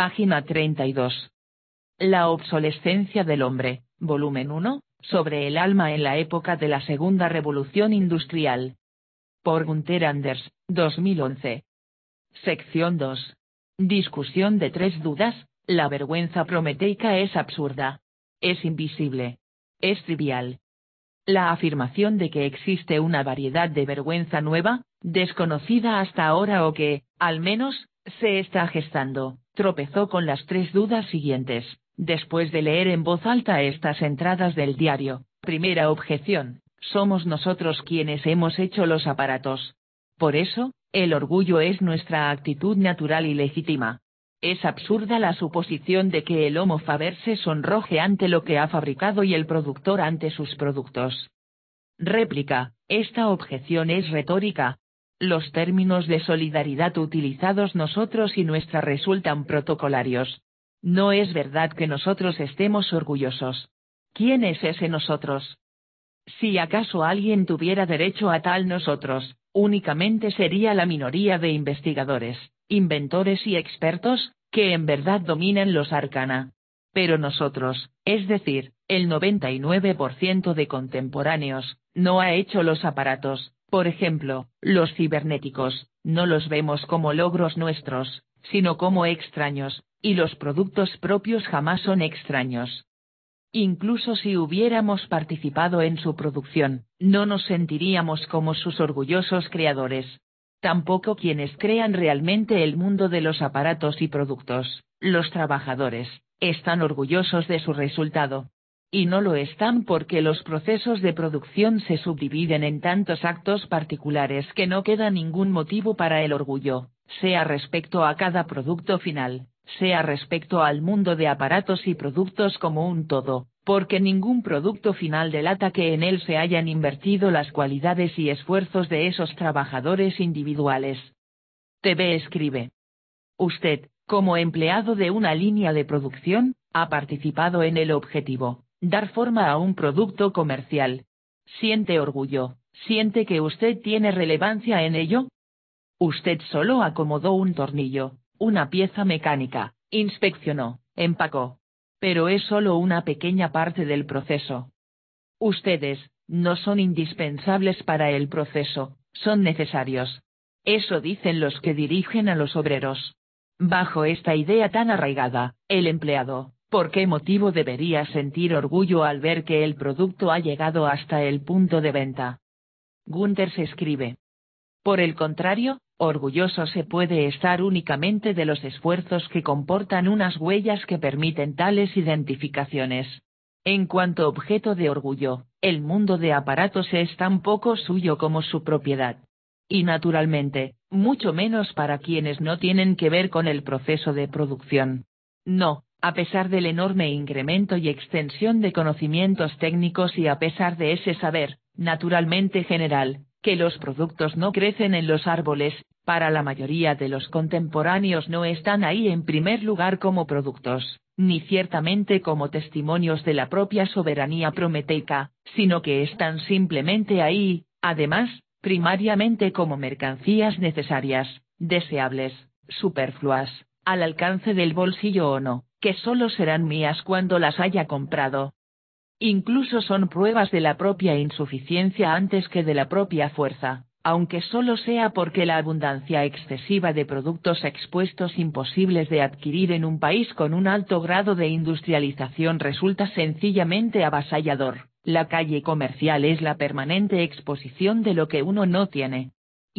Página 32. La obsolescencia del hombre, volumen 1, sobre el alma en la época de la Segunda Revolución Industrial. Por Gunther Anders, 2011. Sección 2. Discusión de tres dudas, la vergüenza prometeica es absurda. Es invisible. Es trivial. La afirmación de que existe una variedad de vergüenza nueva, desconocida hasta ahora o que, al menos, se está gestando, tropezó con las tres dudas siguientes, después de leer en voz alta estas entradas del diario. Primera objeción, somos nosotros quienes hemos hecho los aparatos. Por eso, el orgullo es nuestra actitud natural y legítima. Es absurda la suposición de que el Homo Faber se sonroje ante lo que ha fabricado y el productor ante sus productos. Réplica, esta objeción es retórica, los términos de solidaridad utilizados nosotros y nuestra resultan protocolarios. No es verdad que nosotros estemos orgullosos. ¿Quién es ese nosotros? Si acaso alguien tuviera derecho a tal nosotros, únicamente sería la minoría de investigadores, inventores y expertos, que en verdad dominan los arcana. Pero nosotros, es decir, el 99% de contemporáneos, no ha hecho los aparatos, por ejemplo, los cibernéticos, no los vemos como logros nuestros, sino como extraños, y los productos propios jamás son extraños. Incluso si hubiéramos participado en su producción, no nos sentiríamos como sus orgullosos creadores. Tampoco quienes crean realmente el mundo de los aparatos y productos, los trabajadores, están orgullosos de su resultado y no lo están porque los procesos de producción se subdividen en tantos actos particulares que no queda ningún motivo para el orgullo, sea respecto a cada producto final, sea respecto al mundo de aparatos y productos como un todo, porque ningún producto final delata que en él se hayan invertido las cualidades y esfuerzos de esos trabajadores individuales. TV escribe. Usted, como empleado de una línea de producción, ha participado en el objetivo, dar forma a un producto comercial. Siente orgullo, siente que usted tiene relevancia en ello. Usted solo acomodó un tornillo, una pieza mecánica, inspeccionó, empacó. Pero es solo una pequeña parte del proceso. Ustedes, no son indispensables para el proceso, son necesarios. Eso dicen los que dirigen a los obreros. Bajo esta idea tan arraigada, el empleado, ¿Por qué motivo debería sentir orgullo al ver que el producto ha llegado hasta el punto de venta? Gunther se escribe. Por el contrario, orgulloso se puede estar únicamente de los esfuerzos que comportan unas huellas que permiten tales identificaciones. En cuanto objeto de orgullo, el mundo de aparatos es tan poco suyo como su propiedad. Y naturalmente, mucho menos para quienes no tienen que ver con el proceso de producción. No, a pesar del enorme incremento y extensión de conocimientos técnicos y a pesar de ese saber, naturalmente general, que los productos no crecen en los árboles, para la mayoría de los contemporáneos no están ahí en primer lugar como productos, ni ciertamente como testimonios de la propia soberanía prometeica, sino que están simplemente ahí, además, primariamente como mercancías necesarias, deseables, superfluas, al alcance del bolsillo o no, que solo serán mías cuando las haya comprado. Incluso son pruebas de la propia insuficiencia antes que de la propia fuerza, aunque solo sea porque la abundancia excesiva de productos expuestos imposibles de adquirir en un país con un alto grado de industrialización resulta sencillamente avasallador. La calle comercial es la permanente exposición de lo que uno no tiene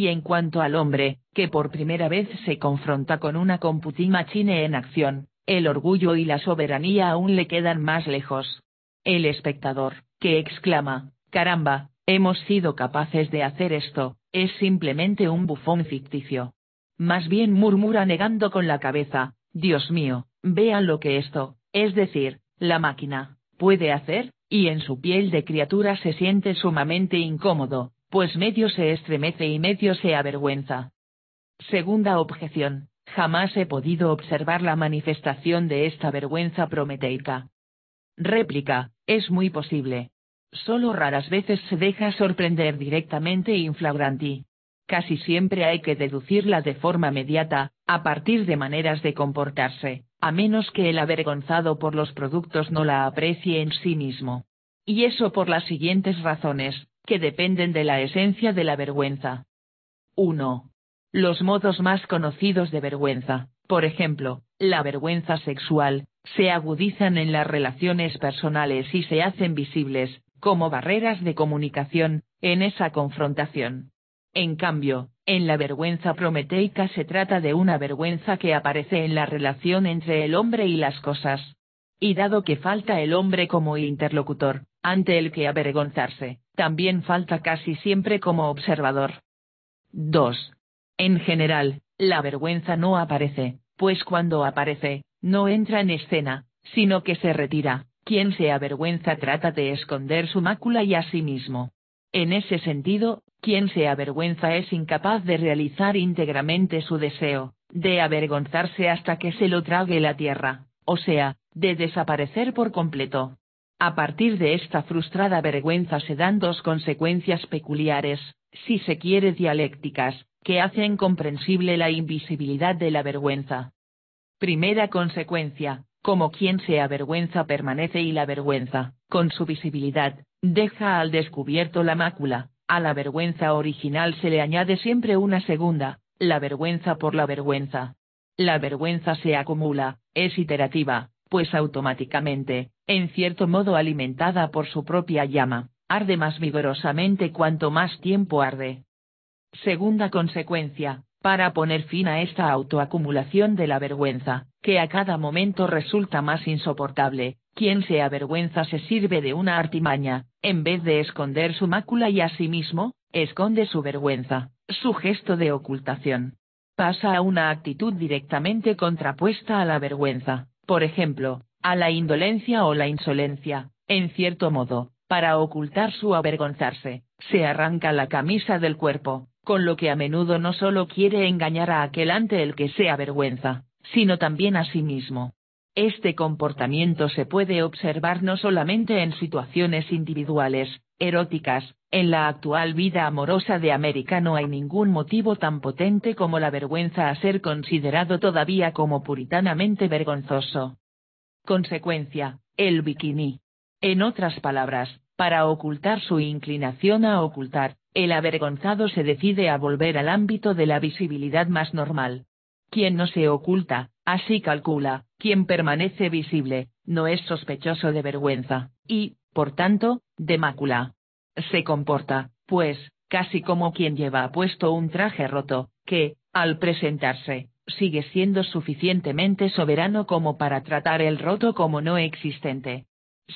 y en cuanto al hombre, que por primera vez se confronta con una computing machine en acción, el orgullo y la soberanía aún le quedan más lejos. El espectador, que exclama, caramba, hemos sido capaces de hacer esto, es simplemente un bufón ficticio. Más bien murmura negando con la cabeza, Dios mío, vean lo que esto, es decir, la máquina, puede hacer, y en su piel de criatura se siente sumamente incómodo, pues medio se estremece y medio se avergüenza. Segunda objeción, jamás he podido observar la manifestación de esta vergüenza prometeica. Réplica, es muy posible. Solo raras veces se deja sorprender directamente y Casi siempre hay que deducirla de forma mediata, a partir de maneras de comportarse, a menos que el avergonzado por los productos no la aprecie en sí mismo. Y eso por las siguientes razones que dependen de la esencia de la vergüenza. 1. Los modos más conocidos de vergüenza, por ejemplo, la vergüenza sexual, se agudizan en las relaciones personales y se hacen visibles, como barreras de comunicación, en esa confrontación. En cambio, en la vergüenza prometeica se trata de una vergüenza que aparece en la relación entre el hombre y las cosas. Y dado que falta el hombre como interlocutor, ante el que avergonzarse, también falta casi siempre como observador. 2. En general, la vergüenza no aparece, pues cuando aparece, no entra en escena, sino que se retira. Quien se avergüenza trata de esconder su mácula y a sí mismo. En ese sentido, quien se avergüenza es incapaz de realizar íntegramente su deseo, de avergonzarse hasta que se lo trague la tierra, o sea, de desaparecer por completo. A partir de esta frustrada vergüenza se dan dos consecuencias peculiares, si se quiere dialécticas, que hacen comprensible la invisibilidad de la vergüenza. Primera consecuencia, como quien se avergüenza permanece y la vergüenza, con su visibilidad, deja al descubierto la mácula, a la vergüenza original se le añade siempre una segunda, la vergüenza por la vergüenza. La vergüenza se acumula, es iterativa, pues automáticamente, en cierto modo alimentada por su propia llama, arde más vigorosamente cuanto más tiempo arde. Segunda consecuencia, para poner fin a esta autoacumulación de la vergüenza, que a cada momento resulta más insoportable, quien se avergüenza se sirve de una artimaña, en vez de esconder su mácula y a sí mismo, esconde su vergüenza, su gesto de ocultación. Pasa a una actitud directamente contrapuesta a la vergüenza, por ejemplo, a la indolencia o la insolencia, en cierto modo, para ocultar su avergonzarse, se arranca la camisa del cuerpo, con lo que a menudo no solo quiere engañar a aquel ante el que sea vergüenza, sino también a sí mismo. Este comportamiento se puede observar no solamente en situaciones individuales, eróticas, en la actual vida amorosa de América no hay ningún motivo tan potente como la vergüenza a ser considerado todavía como puritanamente vergonzoso. Consecuencia, el bikini. En otras palabras, para ocultar su inclinación a ocultar, el avergonzado se decide a volver al ámbito de la visibilidad más normal. Quien no se oculta, así calcula, quien permanece visible, no es sospechoso de vergüenza, y, por tanto, de mácula. Se comporta, pues, casi como quien lleva puesto un traje roto, que, al presentarse, sigue siendo suficientemente soberano como para tratar el roto como no existente.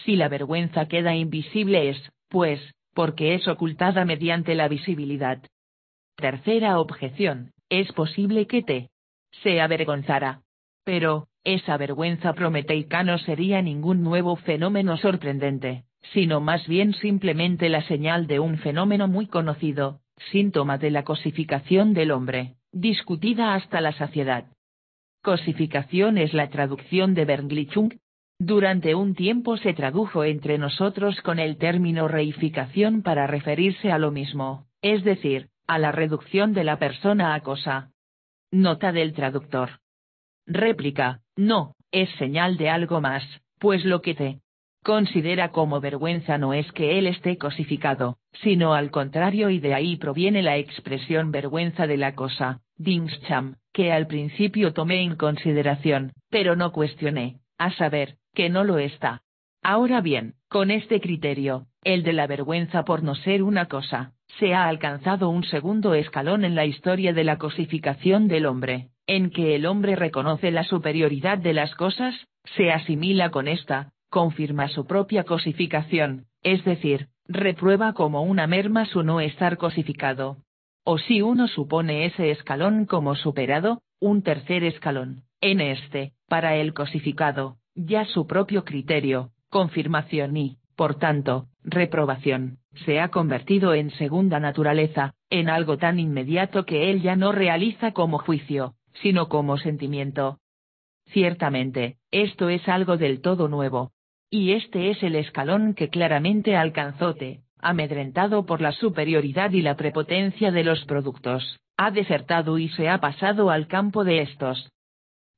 Si la vergüenza queda invisible es, pues, porque es ocultada mediante la visibilidad. Tercera objeción, es posible que te se avergonzara. Pero, esa vergüenza prometeica no sería ningún nuevo fenómeno sorprendente, sino más bien simplemente la señal de un fenómeno muy conocido, síntoma de la cosificación del hombre, discutida hasta la saciedad. Cosificación es la traducción de Berglichung. Durante un tiempo se tradujo entre nosotros con el término reificación para referirse a lo mismo, es decir, a la reducción de la persona a cosa. Nota del traductor. Réplica, no, es señal de algo más, pues lo que te considera como vergüenza no es que él esté cosificado, sino al contrario y de ahí proviene la expresión vergüenza de la cosa, Dingscham, que al principio tomé en consideración, pero no cuestioné, a saber, que no lo está. Ahora bien, con este criterio, el de la vergüenza por no ser una cosa, se ha alcanzado un segundo escalón en la historia de la cosificación del hombre, en que el hombre reconoce la superioridad de las cosas, se asimila con esta, confirma su propia cosificación, es decir, reprueba como una merma su no estar cosificado. O si uno supone ese escalón como superado, un tercer escalón, en este, para el cosificado, ya su propio criterio, confirmación y, por tanto, reprobación, se ha convertido en segunda naturaleza, en algo tan inmediato que él ya no realiza como juicio, sino como sentimiento. Ciertamente, esto es algo del todo nuevo, y este es el escalón que claramente alcanzó amedrentado por la superioridad y la prepotencia de los productos, ha desertado y se ha pasado al campo de estos.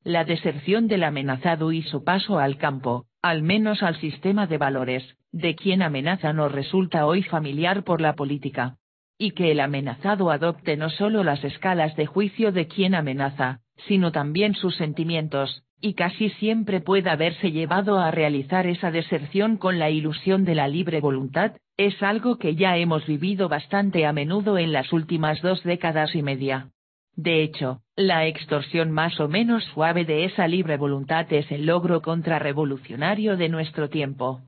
La deserción del amenazado y su paso al campo, al menos al sistema de valores, de quien amenaza no resulta hoy familiar por la política. Y que el amenazado adopte no solo las escalas de juicio de quien amenaza, sino también sus sentimientos, y casi siempre puede haberse llevado a realizar esa deserción con la ilusión de la libre voluntad, es algo que ya hemos vivido bastante a menudo en las últimas dos décadas y media. De hecho, la extorsión más o menos suave de esa libre voluntad es el logro contrarrevolucionario de nuestro tiempo.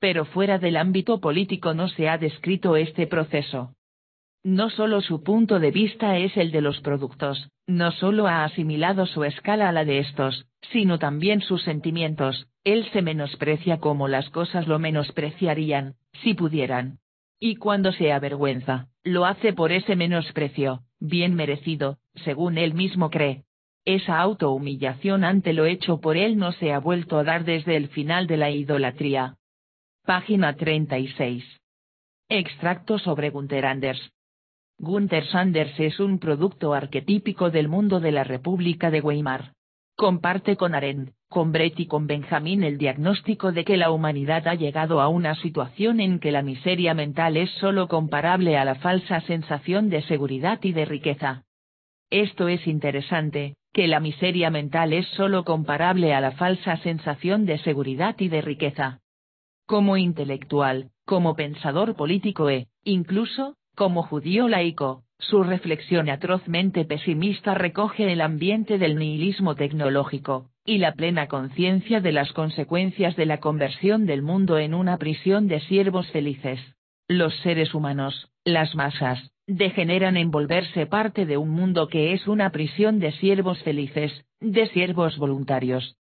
Pero fuera del ámbito político no se ha descrito este proceso. No solo su punto de vista es el de los productos, no solo ha asimilado su escala a la de estos, sino también sus sentimientos, él se menosprecia como las cosas lo menospreciarían, si pudieran. Y cuando se avergüenza, lo hace por ese menosprecio, bien merecido, según él mismo cree. Esa autohumillación ante lo hecho por él no se ha vuelto a dar desde el final de la idolatría. Página 36. Extracto sobre Gunther Anders, Gunther Sanders es un producto arquetípico del mundo de la República de Weimar. Comparte con Arendt, con Brett y con Benjamin el diagnóstico de que la humanidad ha llegado a una situación en que la miseria mental es sólo comparable a la falsa sensación de seguridad y de riqueza. Esto es interesante, que la miseria mental es sólo comparable a la falsa sensación de seguridad y de riqueza. Como intelectual, como pensador político e, incluso, como judío laico, su reflexión atrozmente pesimista recoge el ambiente del nihilismo tecnológico, y la plena conciencia de las consecuencias de la conversión del mundo en una prisión de siervos felices. Los seres humanos, las masas, degeneran en volverse parte de un mundo que es una prisión de siervos felices, de siervos voluntarios.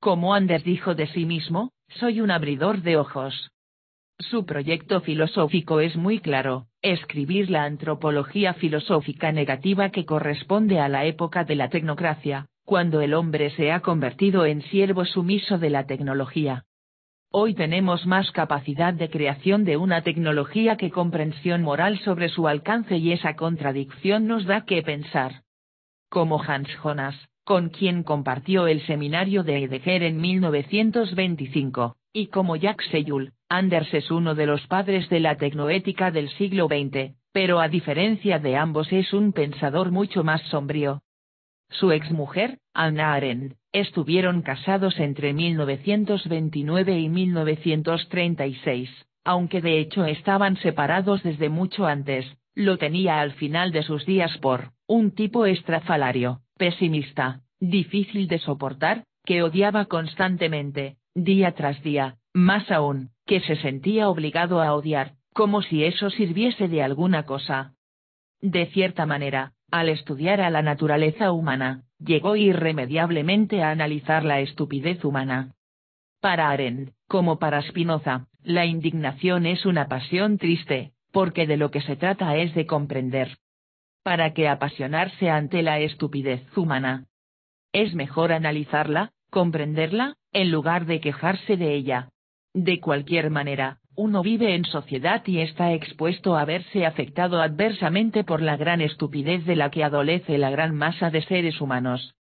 Como Anders dijo de sí mismo, soy un abridor de ojos, su proyecto filosófico es muy claro, escribir la antropología filosófica negativa que corresponde a la época de la tecnocracia, cuando el hombre se ha convertido en siervo sumiso de la tecnología. Hoy tenemos más capacidad de creación de una tecnología que comprensión moral sobre su alcance y esa contradicción nos da que pensar. Como Hans Jonas, con quien compartió el seminario de Heidegger en 1925, y como Jacques Seyul, Anders es uno de los padres de la tecnoética del siglo XX, pero a diferencia de ambos es un pensador mucho más sombrío. Su exmujer, Anna Arendt, estuvieron casados entre 1929 y 1936, aunque de hecho estaban separados desde mucho antes, lo tenía al final de sus días por un tipo estrafalario, pesimista, difícil de soportar, que odiaba constantemente, día tras día, más aún, que se sentía obligado a odiar, como si eso sirviese de alguna cosa. De cierta manera, al estudiar a la naturaleza humana, llegó irremediablemente a analizar la estupidez humana. Para Arendt, como para Spinoza, la indignación es una pasión triste, porque de lo que se trata es de comprender, para que apasionarse ante la estupidez humana. Es mejor analizarla, comprenderla, en lugar de quejarse de ella. De cualquier manera, uno vive en sociedad y está expuesto a verse afectado adversamente por la gran estupidez de la que adolece la gran masa de seres humanos.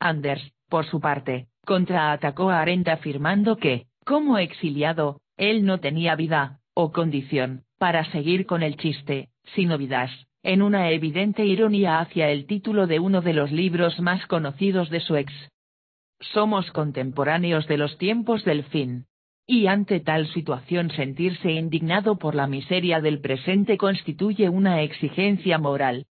Anders, por su parte, contraatacó a Arendt afirmando que, como exiliado, él no tenía vida, o condición, para seguir con el chiste, sino vidas, en una evidente ironía hacia el título de uno de los libros más conocidos de su ex. Somos contemporáneos de los tiempos del fin. Y ante tal situación sentirse indignado por la miseria del presente constituye una exigencia moral,